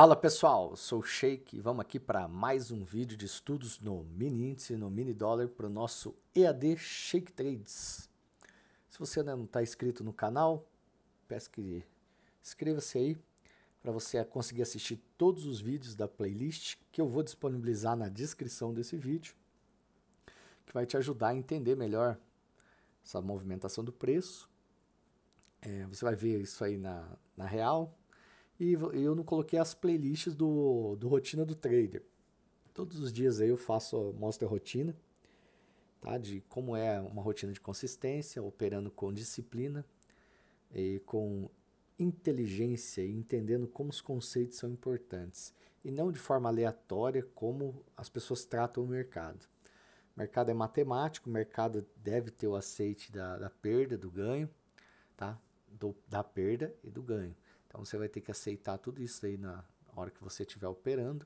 Fala pessoal, sou o Sheik e vamos aqui para mais um vídeo de estudos no mini índice, no mini dólar para o nosso EAD Shake Trades. Se você ainda não está inscrito no canal, peço que inscreva-se aí para você conseguir assistir todos os vídeos da playlist que eu vou disponibilizar na descrição desse vídeo, que vai te ajudar a entender melhor essa movimentação do preço. É, você vai ver isso aí na, na real, e eu não coloquei as playlists do, do Rotina do Trader. Todos os dias aí eu faço, mostro a rotina, tá? De como é uma rotina de consistência, operando com disciplina e com inteligência e entendendo como os conceitos são importantes e não de forma aleatória como as pessoas tratam o mercado. O mercado é matemático, o mercado deve ter o aceite da, da perda, do ganho, tá? Do, da perda e do ganho. Então você vai ter que aceitar tudo isso aí na hora que você estiver operando.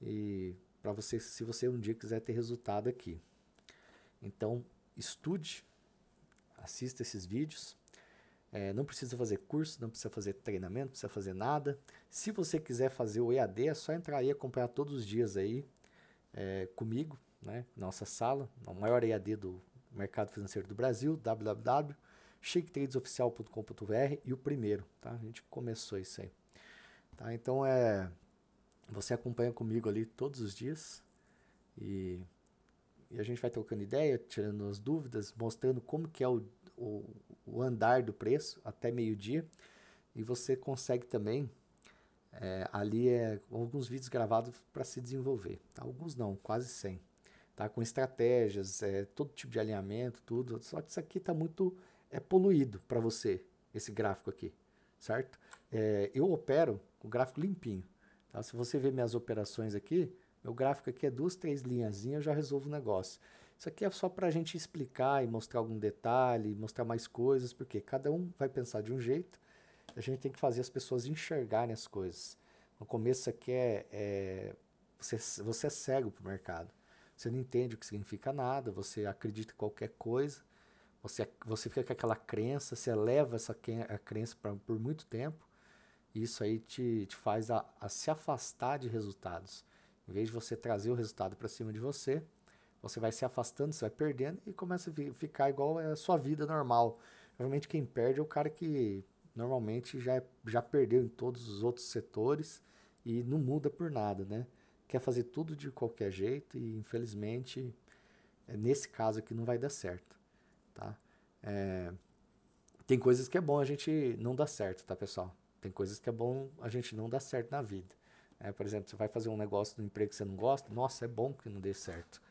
E para você, se você um dia quiser ter resultado aqui. Então, estude, assista esses vídeos. É, não precisa fazer curso, não precisa fazer treinamento, não precisa fazer nada. Se você quiser fazer o EAD, é só entrar e acompanhar todos os dias aí é, comigo, né? Nossa sala, o maior EAD do mercado financeiro do Brasil, www shaketradesoficial.com.br e o primeiro, tá? A gente começou isso aí. Tá? Então é você acompanha comigo ali todos os dias e, e a gente vai trocando ideia, tirando as dúvidas, mostrando como que é o, o, o andar do preço até meio-dia e você consegue também é, ali é alguns vídeos gravados para se desenvolver, tá? alguns não, quase 100, tá? com estratégias, é, todo tipo de alinhamento, tudo, só que isso aqui está muito é poluído para você, esse gráfico aqui, certo? É, eu opero o gráfico limpinho. Tá? Se você ver minhas operações aqui, meu gráfico aqui é duas, três linhazinhas, eu já resolvo o negócio. Isso aqui é só para a gente explicar e mostrar algum detalhe, mostrar mais coisas, porque cada um vai pensar de um jeito, a gente tem que fazer as pessoas enxergarem as coisas. No começo isso aqui é, é você, é, você é cego para o mercado. Você não entende o que significa nada, você acredita em qualquer coisa, você, você fica com aquela crença, você leva essa a crença pra, por muito tempo, e isso aí te, te faz a, a se afastar de resultados. Em vez de você trazer o resultado para cima de você, você vai se afastando, você vai perdendo e começa a ficar igual a sua vida normal. Normalmente quem perde é o cara que normalmente já, é, já perdeu em todos os outros setores e não muda por nada, né? Quer fazer tudo de qualquer jeito e infelizmente é nesse caso aqui não vai dar certo. Tá? É, tem coisas que é bom a gente não dar certo, tá, pessoal? Tem coisas que é bom a gente não dar certo na vida. É, por exemplo, você vai fazer um negócio do um emprego que você não gosta, nossa, é bom que não dê certo.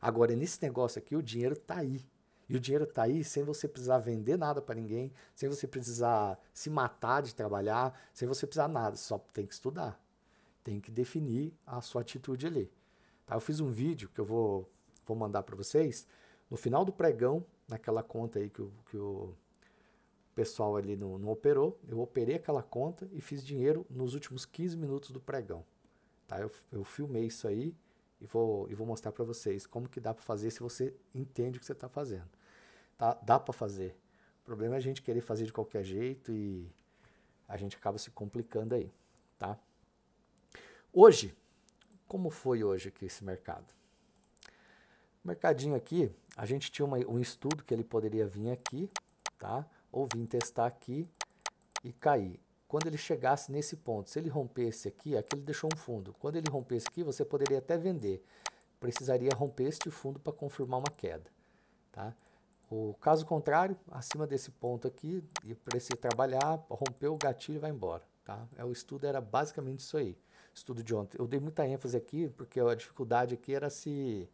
Agora, nesse negócio aqui, o dinheiro está aí. E o dinheiro está aí sem você precisar vender nada para ninguém, sem você precisar se matar de trabalhar, sem você precisar nada. Só tem que estudar. Tem que definir a sua atitude ali. Tá? Eu fiz um vídeo que eu vou, vou mandar para vocês. No final do pregão, naquela conta aí que o, que o pessoal ali não, não operou. Eu operei aquela conta e fiz dinheiro nos últimos 15 minutos do pregão. Tá? Eu, eu filmei isso aí e vou, e vou mostrar para vocês como que dá para fazer se você entende o que você está fazendo. Tá? Dá para fazer. O problema é a gente querer fazer de qualquer jeito e a gente acaba se complicando aí. Tá? Hoje, como foi hoje aqui esse mercado? mercadinho aqui, a gente tinha uma, um estudo que ele poderia vir aqui, tá? Ou vir testar aqui e cair. Quando ele chegasse nesse ponto, se ele rompesse aqui, aqui ele deixou um fundo. Quando ele rompesse aqui, você poderia até vender. Precisaria romper este fundo para confirmar uma queda, tá? O caso contrário, acima desse ponto aqui, e precisa trabalhar, rompeu o gatilho e vai embora, tá? É, o estudo era basicamente isso aí. Estudo de ontem. Eu dei muita ênfase aqui, porque a dificuldade aqui era se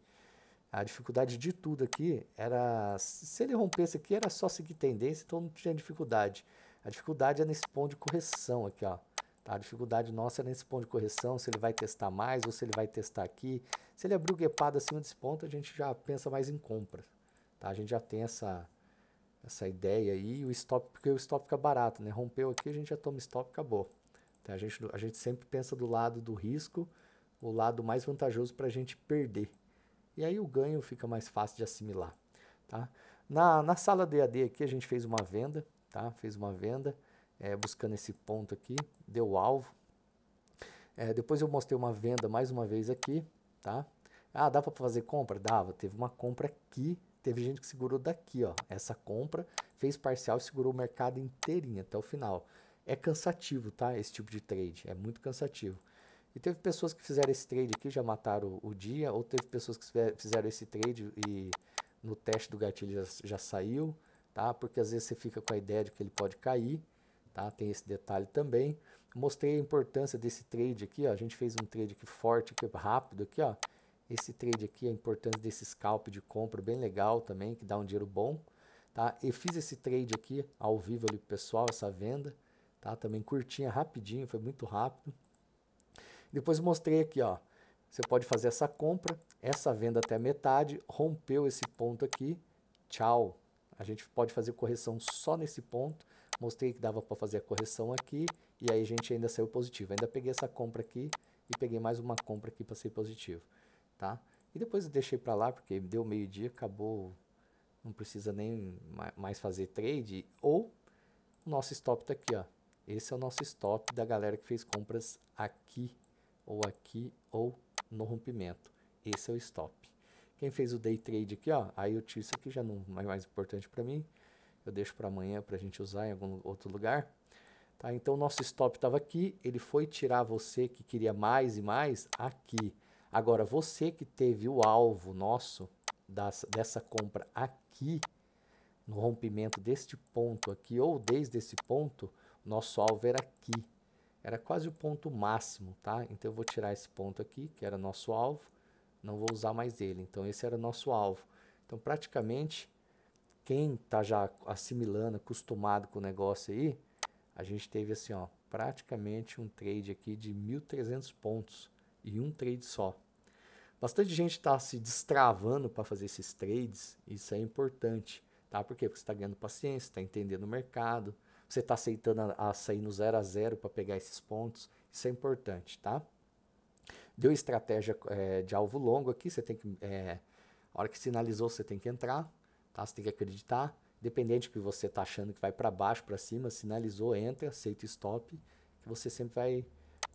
a dificuldade de tudo aqui era. Se ele rompesse aqui, era só seguir tendência, então não tinha dificuldade. A dificuldade é nesse ponto de correção aqui, ó. Tá? A dificuldade nossa é nesse ponto de correção, se ele vai testar mais ou se ele vai testar aqui. Se ele abrir o guepado acima desse ponto, a gente já pensa mais em compra. Tá? A gente já tem essa, essa ideia aí, o stop, porque o stop fica barato, né? Rompeu aqui, a gente já toma stop acabou. Tá? A, gente, a gente sempre pensa do lado do risco, o lado mais vantajoso para a gente perder. E aí o ganho fica mais fácil de assimilar. Tá? Na, na sala DAD aqui a gente fez uma venda, tá? fez uma venda, é, buscando esse ponto aqui, deu alvo. É, depois eu mostrei uma venda mais uma vez aqui. Tá? Ah, dá para fazer compra? Dava, teve uma compra aqui, teve gente que segurou daqui, ó, essa compra, fez parcial e segurou o mercado inteirinho até o final. É cansativo, tá? Esse tipo de trade, é muito cansativo. E teve pessoas que fizeram esse trade aqui, já mataram o dia, ou teve pessoas que fizeram esse trade e no teste do gatilho já, já saiu, tá? Porque às vezes você fica com a ideia de que ele pode cair, tá? Tem esse detalhe também. Mostrei a importância desse trade aqui, ó. A gente fez um trade aqui forte, aqui, é rápido aqui, ó. Esse trade aqui, a importância desse scalp de compra bem legal também, que dá um dinheiro bom, tá? Eu fiz esse trade aqui ao vivo ali pro pessoal, essa venda, tá? Também curtinha, rapidinho, foi muito rápido. Depois mostrei aqui, ó. Você pode fazer essa compra, essa venda até metade, rompeu esse ponto aqui, tchau. A gente pode fazer correção só nesse ponto. Mostrei que dava para fazer a correção aqui e aí a gente ainda saiu positivo. Ainda peguei essa compra aqui e peguei mais uma compra aqui para ser positivo, tá? E depois deixei para lá porque deu meio-dia, acabou, não precisa nem mais fazer trade ou o nosso stop tá aqui, ó. Esse é o nosso stop da galera que fez compras aqui ou aqui, ou no rompimento. Esse é o stop. Quem fez o day trade aqui, ó, aí eu tiro isso aqui, já não é mais importante para mim. Eu deixo para amanhã para a gente usar em algum outro lugar. Tá, então, nosso stop estava aqui, ele foi tirar você que queria mais e mais aqui. Agora, você que teve o alvo nosso das, dessa compra aqui, no rompimento deste ponto aqui, ou desde esse ponto, nosso alvo era aqui. Era quase o ponto máximo, tá? Então eu vou tirar esse ponto aqui, que era nosso alvo. Não vou usar mais ele. Então esse era nosso alvo. Então praticamente quem tá já assimilando, acostumado com o negócio aí, a gente teve assim, ó, praticamente um trade aqui de 1.300 pontos e um trade só. Bastante gente está se destravando para fazer esses trades, isso é importante, tá? Por quê? Porque você está ganhando paciência, está entendendo o mercado, você está aceitando a, a sair no zero a zero para pegar esses pontos. Isso é importante, tá? Deu estratégia é, de alvo longo aqui, você tem que. É, a hora que sinalizou, você tem que entrar, tá? Você tem que acreditar. Dependente do que você está achando que vai para baixo, para cima, sinalizou, entra, aceita stop, que você sempre vai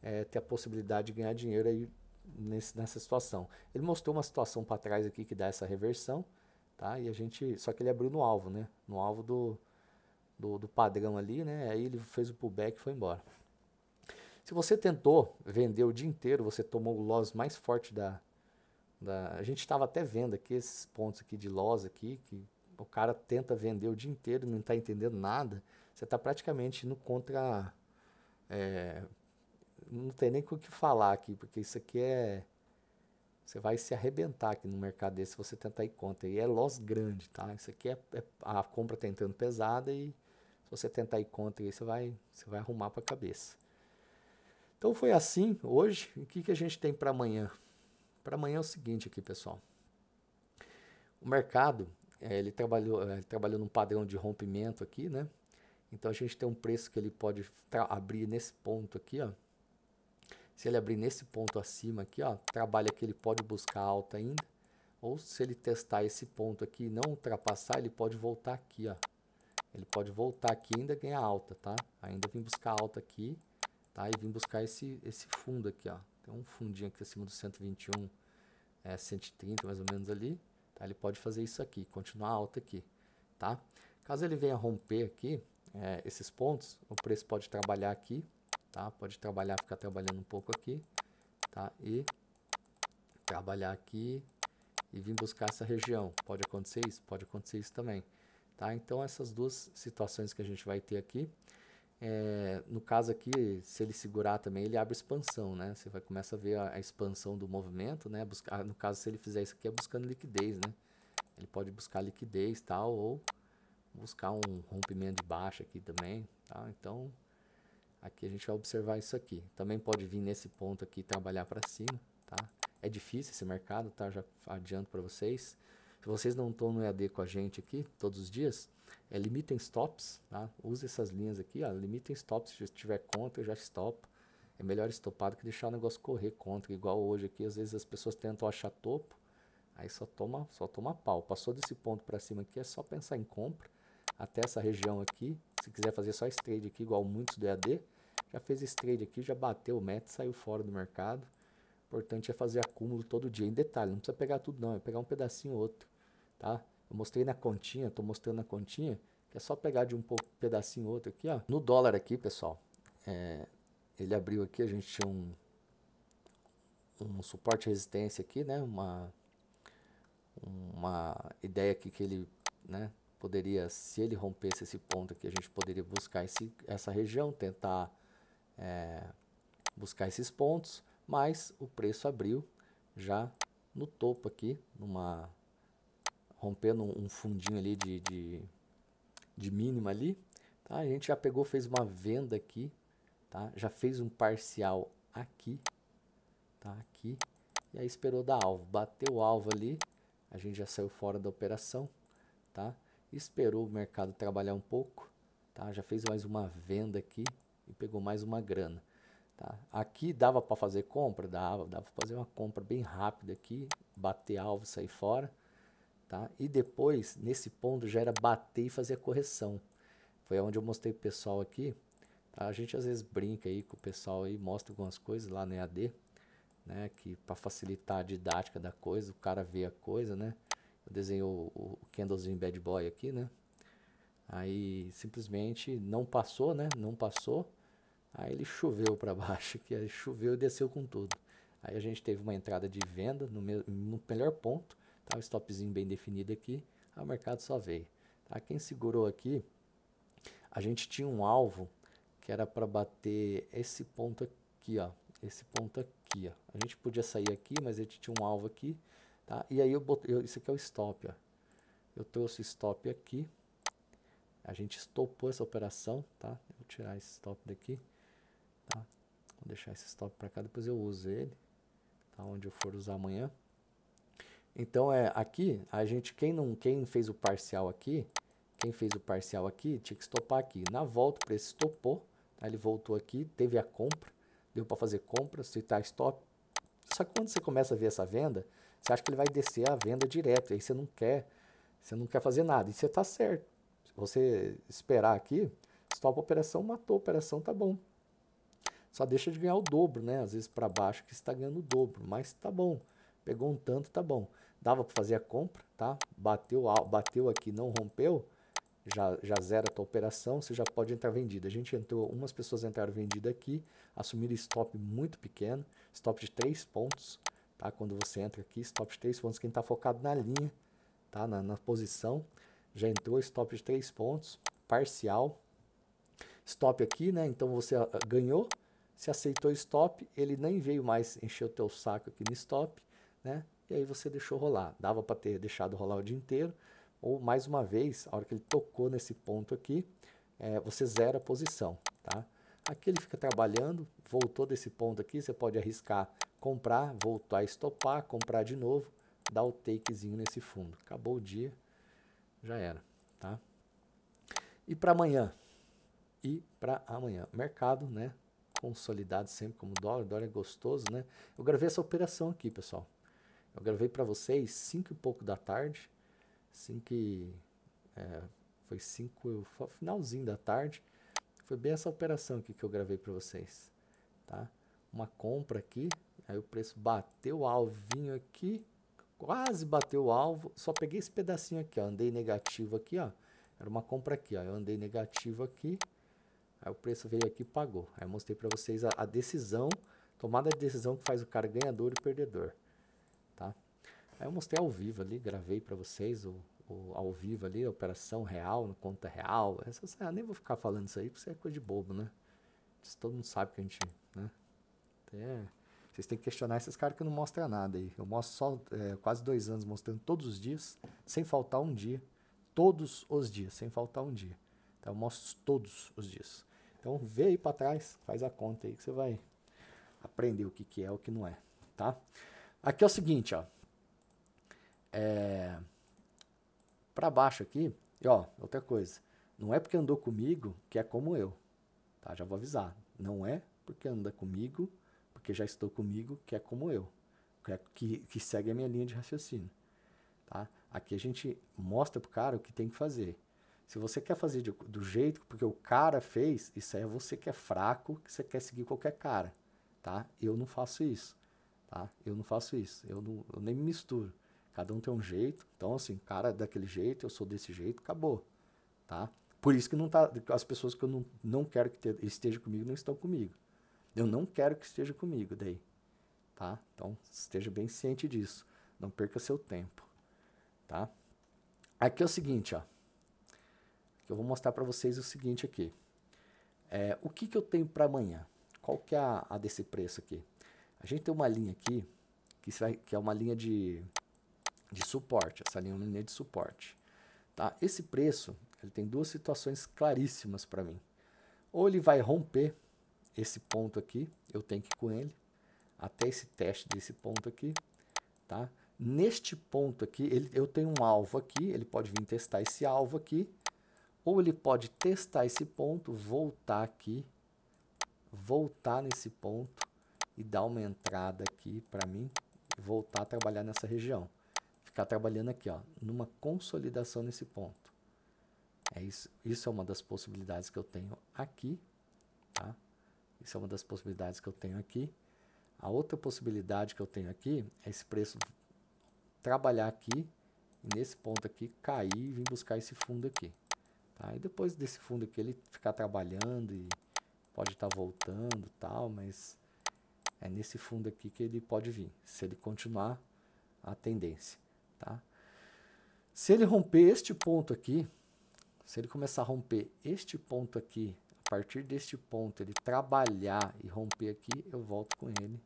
é, ter a possibilidade de ganhar dinheiro aí nesse, nessa situação. Ele mostrou uma situação para trás aqui que dá essa reversão, tá? E a gente, só que ele abriu no alvo, né? No alvo do do, do padrão ali, né? Aí ele fez o pullback e foi embora. Se você tentou vender o dia inteiro, você tomou o loss mais forte da. da a gente estava até vendo aqui esses pontos aqui de loss aqui, que o cara tenta vender o dia inteiro e não está entendendo nada. Você está praticamente no contra. É, não tem nem com o que falar aqui, porque isso aqui é. Você vai se arrebentar aqui no mercado desse se você tentar ir contra. E é loss grande, tá? Isso aqui é, é a compra tentando tá pesada e se você tentar ir contra isso, você vai, você vai arrumar para a cabeça. Então foi assim hoje. O que, que a gente tem para amanhã? Para amanhã é o seguinte aqui, pessoal. O mercado, é, ele, trabalhou, eh, ele trabalhou num padrão de rompimento aqui, né? Então a gente tem um preço que ele pode abrir nesse ponto aqui, ó. Se ele abrir nesse ponto acima aqui, ó, trabalha que ele pode buscar alta ainda. Ou se ele testar esse ponto aqui e não ultrapassar, ele pode voltar aqui, ó ele pode voltar aqui e ainda ganhar alta, tá? Ainda vim buscar alta aqui, tá? E vim buscar esse, esse fundo aqui, ó. Tem um fundinho aqui acima do 121, é, 130 mais ou menos ali, tá? Ele pode fazer isso aqui, continuar alta aqui, tá? Caso ele venha romper aqui é, esses pontos, o preço pode trabalhar aqui, tá? Pode trabalhar, ficar trabalhando um pouco aqui, tá? E trabalhar aqui e vir buscar essa região. Pode acontecer isso? Pode acontecer isso também. Tá? Então, essas duas situações que a gente vai ter aqui, é, no caso aqui, se ele segurar também, ele abre expansão, né? Você vai começa a ver a, a expansão do movimento, né? buscar ah, no caso, se ele fizer isso aqui, é buscando liquidez, né? Ele pode buscar liquidez tal, ou buscar um rompimento de baixa aqui também, tá? Então, aqui a gente vai observar isso aqui. Também pode vir nesse ponto aqui trabalhar para cima, tá? É difícil esse mercado, tá? Já adianto para vocês se vocês não estão no EAD com a gente aqui todos os dias, é limitem stops, tá? Use essas linhas aqui, ó, limitem stops, se tiver contra, já stop. É melhor estopar do que deixar o negócio correr contra, igual hoje aqui, às vezes as pessoas tentam achar topo, aí só toma, só toma pau. Passou desse ponto para cima aqui, é só pensar em compra até essa região aqui. Se quiser fazer só esse trade aqui, igual muitos do EAD, já fez esse trade aqui, já bateu o meta, saiu fora do mercado. O importante é fazer acúmulo todo dia. Em detalhe, não precisa pegar tudo não, é pegar um pedacinho ou outro tá? Eu mostrei na continha, estou mostrando na continha, que é só pegar de um pouco, pedacinho outro aqui, ó. No dólar aqui, pessoal, é, ele abriu aqui, a gente tinha um, um suporte resistência aqui, né? Uma, uma ideia aqui que ele, né? Poderia, se ele rompesse esse ponto aqui, a gente poderia buscar esse, essa região, tentar é, buscar esses pontos, mas o preço abriu já no topo aqui, numa rompendo um fundinho ali de, de, de mínima ali, tá? A gente já pegou, fez uma venda aqui, tá? Já fez um parcial aqui, tá? Aqui, e aí esperou dar alvo, bateu o alvo ali, a gente já saiu fora da operação, tá? Esperou o mercado trabalhar um pouco, tá? Já fez mais uma venda aqui e pegou mais uma grana, tá? Aqui dava para fazer compra, dava, dava para fazer uma compra bem rápida aqui, bater alvo, sair fora, Tá? E depois, nesse ponto, já era bater e fazer a correção. Foi onde eu mostrei pro pessoal aqui. Tá? A gente às vezes brinca aí com o pessoal aí, mostra algumas coisas lá no EAD, né? Que para facilitar a didática da coisa, o cara vê a coisa, né? Eu desenhei o, o Candlezinho Bad Boy aqui, né? Aí simplesmente não passou, né? Não passou. Aí ele choveu para baixo, que choveu e desceu com tudo. Aí a gente teve uma entrada de venda no, meu, no melhor ponto Tá? O stopzinho bem definido aqui, ah, o mercado só veio. Tá? Quem segurou aqui, a gente tinha um alvo que era para bater esse ponto aqui, ó, esse ponto aqui. Ó. A gente podia sair aqui, mas a gente tinha um alvo aqui. Tá? E aí, eu botei, eu, isso aqui é o stop. Ó. Eu trouxe stop aqui. A gente estopou essa operação. Tá? vou tirar esse stop daqui. Tá? Vou deixar esse stop para cá, depois eu uso ele. Tá? Onde eu for usar amanhã. Então é aqui, a gente quem não quem fez o parcial aqui, quem fez o parcial aqui, tinha que estopar aqui. Na volta o preço estopou, tá? ele voltou aqui, teve a compra, deu para fazer compra, se tá stop. Só que quando você começa a ver essa venda, você acha que ele vai descer a venda direto, aí você não quer, você não quer fazer nada. E você tá certo. Se você esperar aqui, stop a operação, matou a operação, tá bom. Só deixa de ganhar o dobro, né? Às vezes para baixo que está ganhando o dobro, mas tá bom. Pegou um tanto, tá bom dava para fazer a compra, tá? Bateu, bateu aqui, não rompeu, já, já zera a tua operação, você já pode entrar vendida. A gente entrou, umas pessoas entraram vendida aqui, assumiram stop muito pequeno, stop de 3 pontos, tá? Quando você entra aqui, stop de 3 pontos, quem está focado na linha, tá? Na, na posição, já entrou stop de 3 pontos, parcial, stop aqui, né? Então você ah, ganhou, se aceitou stop, ele nem veio mais encher o teu saco aqui no stop, né? e aí você deixou rolar. Dava para ter deixado rolar o dia inteiro, ou mais uma vez, a hora que ele tocou nesse ponto aqui, é, você zera a posição, tá? Aqui ele fica trabalhando, voltou desse ponto aqui, você pode arriscar comprar, voltar a estopar, comprar de novo, dar o takezinho nesse fundo. Acabou o dia, já era, tá? E para amanhã? E para amanhã? Mercado, né? Consolidado sempre como dólar, dólar é gostoso, né? Eu gravei essa operação aqui, pessoal. Eu gravei para vocês 5 e pouco da tarde. 5 e. É, foi 5. Finalzinho da tarde. Foi bem essa operação aqui que eu gravei para vocês. Tá? Uma compra aqui. Aí o preço bateu o alvinho aqui. Quase bateu o alvo. Só peguei esse pedacinho aqui. Ó, andei negativo aqui. ó Era uma compra aqui. Ó, eu andei negativo aqui. Aí o preço veio aqui e pagou. Aí eu mostrei para vocês a, a decisão. Tomada de decisão que faz o cara ganhador e perdedor tá? Aí eu mostrei ao vivo ali, gravei para vocês o, o, ao vivo ali, a operação real, conta real. Essas, nem vou ficar falando isso aí, porque isso é coisa de bobo, né? Isso todo mundo sabe que a gente, né? Até, vocês têm que questionar esses caras que não mostram nada aí. Eu mostro só é, quase dois anos mostrando todos os dias, sem faltar um dia. Todos os dias, sem faltar um dia. Então, eu mostro todos os dias. Então, vê aí para trás, faz a conta aí que você vai aprender o que, que é o que não é, tá? Aqui é o seguinte, ó. É... Para baixo aqui, e ó, outra coisa. Não é porque andou comigo que é como eu. Tá? Já vou avisar. Não é porque anda comigo, porque já estou comigo, que é como eu. Que, é, que, que segue a minha linha de raciocínio. Tá? Aqui a gente mostra pro cara o que tem que fazer. Se você quer fazer de, do jeito porque o cara fez, isso aí é você que é fraco, que você quer seguir qualquer cara, tá? Eu não faço isso. Tá? Eu não faço isso, eu, não, eu nem me misturo. Cada um tem um jeito, então assim, cara é daquele jeito, eu sou desse jeito, acabou, tá? Por isso que não tá, as pessoas que eu não, não quero que esteja comigo não estão comigo. Eu não quero que esteja comigo daí, tá? Então esteja bem ciente disso, não perca seu tempo, tá? Aqui é o seguinte, ó. Que eu vou mostrar para vocês o seguinte aqui. É, o que, que eu tenho para amanhã? Qual que é a, a desse preço aqui? A gente tem uma linha aqui, que, vai, que é uma linha de, de suporte. Essa linha é uma linha de suporte. Tá? Esse preço ele tem duas situações claríssimas para mim. Ou ele vai romper esse ponto aqui, eu tenho que ir com ele, até esse teste desse ponto aqui. Tá? Neste ponto aqui, ele, eu tenho um alvo aqui, ele pode vir testar esse alvo aqui, ou ele pode testar esse ponto, voltar aqui, voltar nesse ponto, e dar uma entrada aqui para mim voltar a trabalhar nessa região. Ficar trabalhando aqui, ó, numa consolidação nesse ponto. É isso, isso é uma das possibilidades que eu tenho aqui, tá? Isso é uma das possibilidades que eu tenho aqui. A outra possibilidade que eu tenho aqui é esse preço trabalhar aqui, nesse ponto aqui, cair e vir buscar esse fundo aqui. Tá? E depois desse fundo aqui ele ficar trabalhando e pode estar tá voltando tal, mas é nesse fundo aqui que ele pode vir, se ele continuar a tendência, tá? Se ele romper este ponto aqui, se ele começar a romper este ponto aqui, a partir deste ponto ele trabalhar e romper aqui, eu volto com ele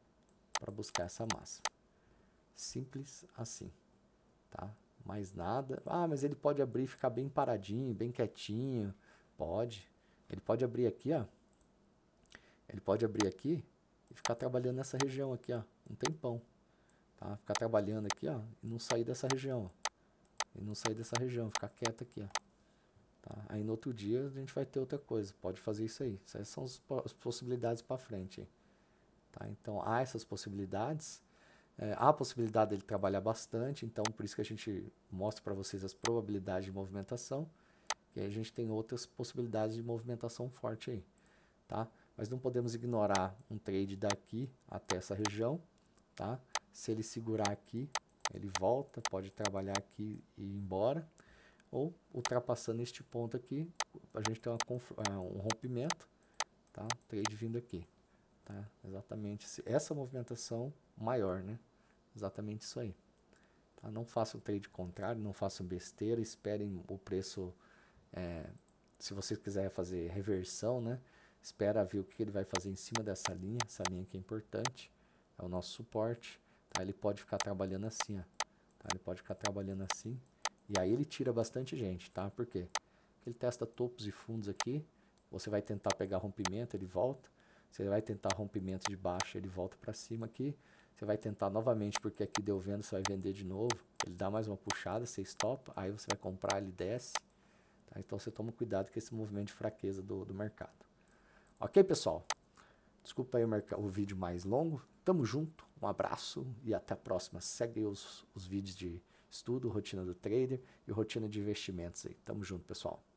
para buscar essa massa. Simples assim, tá? Mais nada. Ah, mas ele pode abrir e ficar bem paradinho, bem quietinho. Pode. Ele pode abrir aqui, ó. Ele pode abrir aqui e ficar trabalhando nessa região aqui, ó, um tempão. Tá? Ficar trabalhando aqui, ó, e não sair dessa região, ó. E não sair dessa região, ficar quieto aqui, ó. Tá? Aí no outro dia a gente vai ter outra coisa, pode fazer isso aí. Essas são as possibilidades para frente. Tá? Então há essas possibilidades, é, há a possibilidade dele trabalhar bastante, então por isso que a gente mostra para vocês as probabilidades de movimentação. E aí a gente tem outras possibilidades de movimentação forte aí. Tá? mas não podemos ignorar um trade daqui até essa região, tá? Se ele segurar aqui, ele volta, pode trabalhar aqui e ir embora, ou ultrapassando este ponto aqui, a gente tem uma, é, um rompimento, tá? Trade vindo aqui, tá? Exatamente essa movimentação maior, né? Exatamente isso aí. Tá? Não o trade contrário, não faça besteira, esperem o preço, é, se você quiser fazer reversão, né? espera ver o que ele vai fazer em cima dessa linha, essa linha que é importante, é o nosso suporte, tá? ele pode ficar trabalhando assim, ó, tá? ele pode ficar trabalhando assim, e aí ele tira bastante gente, tá? por quê? Porque ele testa topos e fundos aqui, você vai tentar pegar rompimento, ele volta, você vai tentar rompimento de baixa, ele volta para cima aqui, você vai tentar novamente porque aqui deu venda, você vai vender de novo, ele dá mais uma puxada, você stop, aí você vai comprar, ele desce, tá? então você toma cuidado com esse movimento de fraqueza do, do mercado. Ok, pessoal? Desculpa aí o vídeo mais longo. Tamo junto, um abraço e até a próxima. Segue os, os vídeos de estudo, rotina do trader e rotina de investimentos aí. Tamo junto, pessoal.